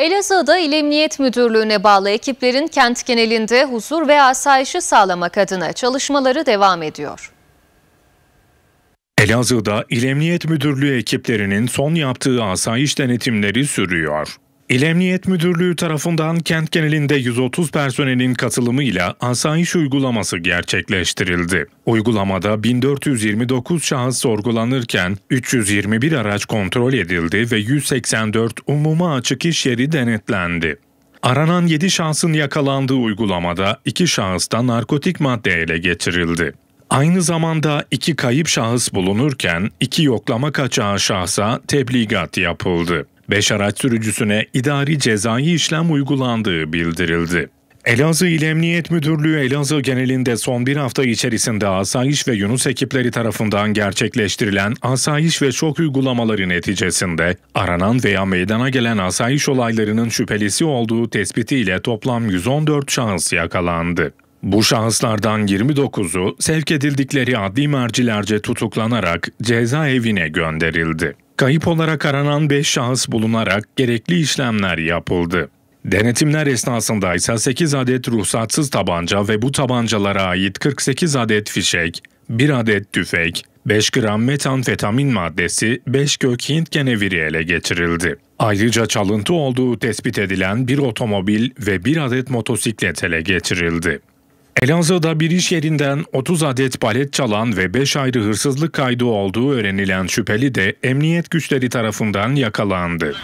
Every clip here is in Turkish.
Elazığ'da İl Emniyet Müdürlüğü'ne bağlı ekiplerin kent genelinde huzur ve asayişi sağlamak adına çalışmaları devam ediyor. Elazığ'da İl Emniyet Müdürlüğü ekiplerinin son yaptığı asayiş denetimleri sürüyor. İl Emniyet Müdürlüğü tarafından kent genelinde 130 personelin katılımıyla asayiş uygulaması gerçekleştirildi. Uygulamada 1429 şahıs sorgulanırken 321 araç kontrol edildi ve 184 umuma açık iş yeri denetlendi. Aranan 7 şahsın yakalandığı uygulamada 2 şahıs da narkotik madde ele geçirildi. Aynı zamanda 2 kayıp şahıs bulunurken 2 yoklama kaçağı şahsa tebligat yapıldı. 5 araç sürücüsüne idari cezai işlem uygulandığı bildirildi. Elazığ İl Emniyet Müdürlüğü Elazığ genelinde son bir hafta içerisinde asayiş ve Yunus ekipleri tarafından gerçekleştirilen asayiş ve şok uygulamaları neticesinde aranan veya meydana gelen asayiş olaylarının şüphelisi olduğu tespitiyle toplam 114 şahıs yakalandı. Bu şahıslardan 29'u sevk edildikleri adli mercilerce tutuklanarak cezaevine gönderildi. Kayıp olarak aranan 5 şahıs bulunarak gerekli işlemler yapıldı. Denetimler esnasında ise 8 adet ruhsatsız tabanca ve bu tabancalara ait 48 adet fişek, 1 adet tüfek, 5 gram metanfetamin maddesi, 5 kök Hint keneviri ele geçirildi. Ayrıca çalıntı olduğu tespit edilen bir otomobil ve bir adet motosiklet ele geçirildi. Elazığ'da bir iş yerinden 30 adet palet çalan ve 5 ayrı hırsızlık kaydı olduğu öğrenilen şüpheli de emniyet güçleri tarafından yakalandı.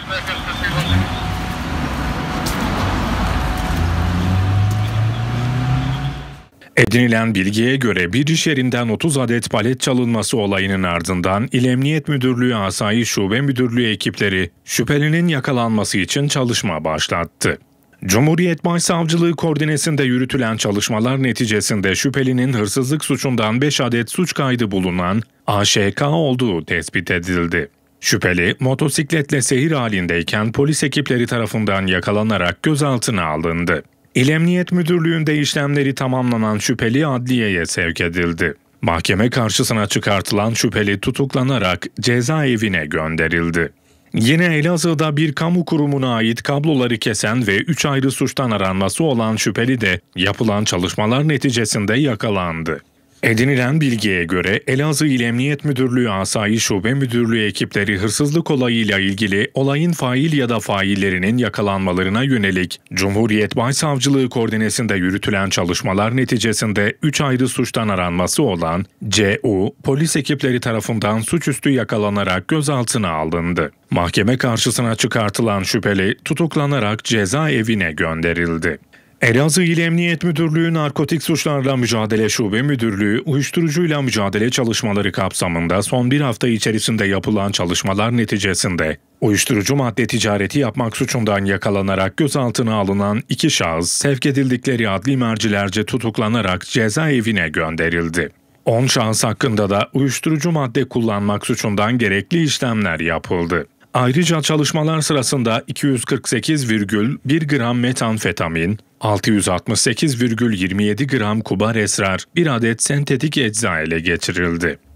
Edinilen bilgiye göre bir iş yerinden 30 adet palet çalınması olayının ardından İl Emniyet Müdürlüğü Asayiş Şube Müdürlüğü ekipleri şüphelinin yakalanması için çalışma başlattı. Cumhuriyet Başsavcılığı koordinesinde yürütülen çalışmalar neticesinde şüphelinin hırsızlık suçundan 5 adet suç kaydı bulunan AŞK olduğu tespit edildi. Şüpheli motosikletle seyir halindeyken polis ekipleri tarafından yakalanarak gözaltına alındı. İl Emniyet Müdürlüğü'nde işlemleri tamamlanan şüpheli adliyeye sevk edildi. Mahkeme karşısına çıkartılan şüpheli tutuklanarak cezaevine gönderildi. Yine Elazığ'da bir kamu kurumuna ait kabloları kesen ve 3 ayrı suçtan aranması olan şüpheli de yapılan çalışmalar neticesinde yakalandı. Edinilen bilgiye göre Elazığ İl Emniyet Müdürlüğü Asayi Şube Müdürlüğü ekipleri hırsızlık olayıyla ilgili olayın fail ya da faillerinin yakalanmalarına yönelik Cumhuriyet Başsavcılığı koordinesinde yürütülen çalışmalar neticesinde 3 ayrı suçtan aranması olan C.U. polis ekipleri tarafından suçüstü yakalanarak gözaltına alındı. Mahkeme karşısına çıkartılan şüpheli tutuklanarak cezaevine gönderildi. Elazığ İl Emniyet Müdürlüğü Narkotik Suçlarla Mücadele Şube Müdürlüğü, uyuşturucuyla mücadele çalışmaları kapsamında son bir hafta içerisinde yapılan çalışmalar neticesinde uyuşturucu madde ticareti yapmak suçundan yakalanarak gözaltına alınan iki şahıs sevk edildikleri adli mercilerce tutuklanarak cezaevine gönderildi. 10 şahıs hakkında da uyuşturucu madde kullanmak suçundan gerekli işlemler yapıldı. Ayrıca çalışmalar sırasında 248,1 gram metanfetamin, 668,27 gram kubar esrar, bir adet sentetik ecza ele geçirildi.